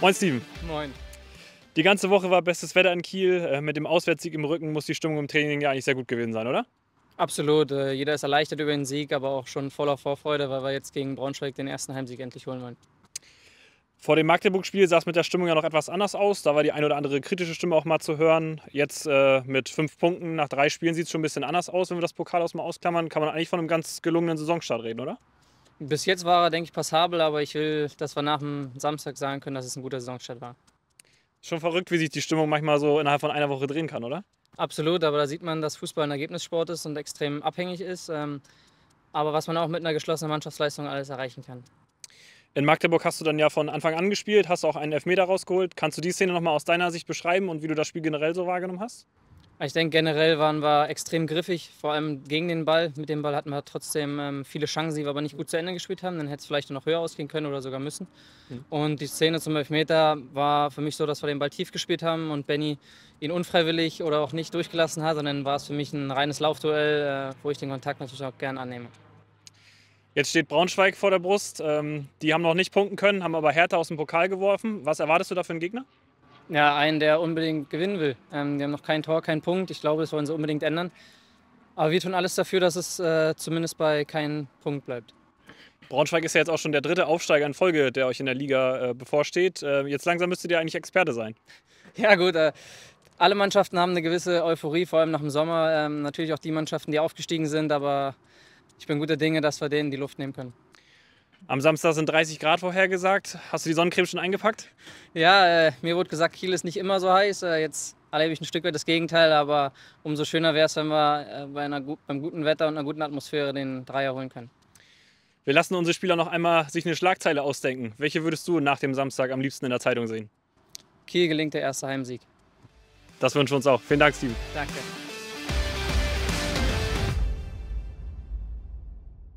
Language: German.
Moin Steven. Moin. Die ganze Woche war bestes Wetter in Kiel. Äh, mit dem Auswärtssieg im Rücken muss die Stimmung im Training ja eigentlich sehr gut gewesen sein, oder? Absolut. Äh, jeder ist erleichtert über den Sieg, aber auch schon voller Vorfreude, weil wir jetzt gegen Braunschweig den ersten Heimsieg endlich holen wollen. Vor dem Magdeburg-Spiel sah es mit der Stimmung ja noch etwas anders aus. Da war die eine oder andere kritische Stimme auch mal zu hören. Jetzt äh, mit fünf Punkten nach drei Spielen sieht es schon ein bisschen anders aus. Wenn wir das Pokal aus mal ausklammern, kann man eigentlich von einem ganz gelungenen Saisonstart reden, oder? Bis jetzt war er, denke ich, passabel, aber ich will, dass wir nach dem Samstag sagen können, dass es ein guter Saisonstart war. Schon verrückt, wie sich die Stimmung manchmal so innerhalb von einer Woche drehen kann, oder? Absolut, aber da sieht man, dass Fußball ein Ergebnissport ist und extrem abhängig ist. Ähm, aber was man auch mit einer geschlossenen Mannschaftsleistung alles erreichen kann. In Magdeburg hast du dann ja von Anfang an gespielt, hast auch einen Elfmeter rausgeholt. Kannst du die Szene nochmal aus deiner Sicht beschreiben und wie du das Spiel generell so wahrgenommen hast? Ich denke, generell waren wir extrem griffig, vor allem gegen den Ball. Mit dem Ball hatten wir trotzdem ähm, viele Chancen, die wir aber nicht gut zu Ende gespielt haben. Dann hätte es vielleicht noch höher ausgehen können oder sogar müssen. Mhm. Und die Szene zum Elfmeter war für mich so, dass wir den Ball tief gespielt haben und Benny ihn unfreiwillig oder auch nicht durchgelassen hat. Und dann war es für mich ein reines Laufduell, äh, wo ich den Kontakt natürlich auch gerne annehme. Jetzt steht Braunschweig vor der Brust. Ähm, die haben noch nicht punkten können, haben aber Hertha aus dem Pokal geworfen. Was erwartest du da für einen Gegner? ja, einen, der unbedingt gewinnen will. Ähm, die haben noch kein Tor, keinen Punkt. Ich glaube, das wollen sie unbedingt ändern. Aber wir tun alles dafür, dass es äh, zumindest bei keinem Punkt bleibt. Braunschweig ist ja jetzt auch schon der dritte Aufsteiger in Folge, der euch in der Liga äh, bevorsteht. Äh, jetzt langsam müsstet ihr eigentlich Experte sein. Ja gut, äh, alle Mannschaften haben eine gewisse Euphorie, vor allem nach dem Sommer. Ähm, natürlich auch die Mannschaften, die aufgestiegen sind, aber ich bin guter Dinge, dass wir denen die Luft nehmen können. Am Samstag sind 30 Grad vorhergesagt. Hast du die Sonnencreme schon eingepackt? Ja, äh, mir wurde gesagt, Kiel ist nicht immer so heiß. Äh, jetzt erlebe ich ein Stück weit das Gegenteil, aber umso schöner wäre es, wenn wir äh, bei einer, beim guten Wetter und einer guten Atmosphäre den Dreier holen können. Wir lassen unsere Spieler noch einmal sich eine Schlagzeile ausdenken. Welche würdest du nach dem Samstag am liebsten in der Zeitung sehen? Kiel gelingt der erste Heimsieg. Das wünschen wir uns auch. Vielen Dank, Steven. Danke.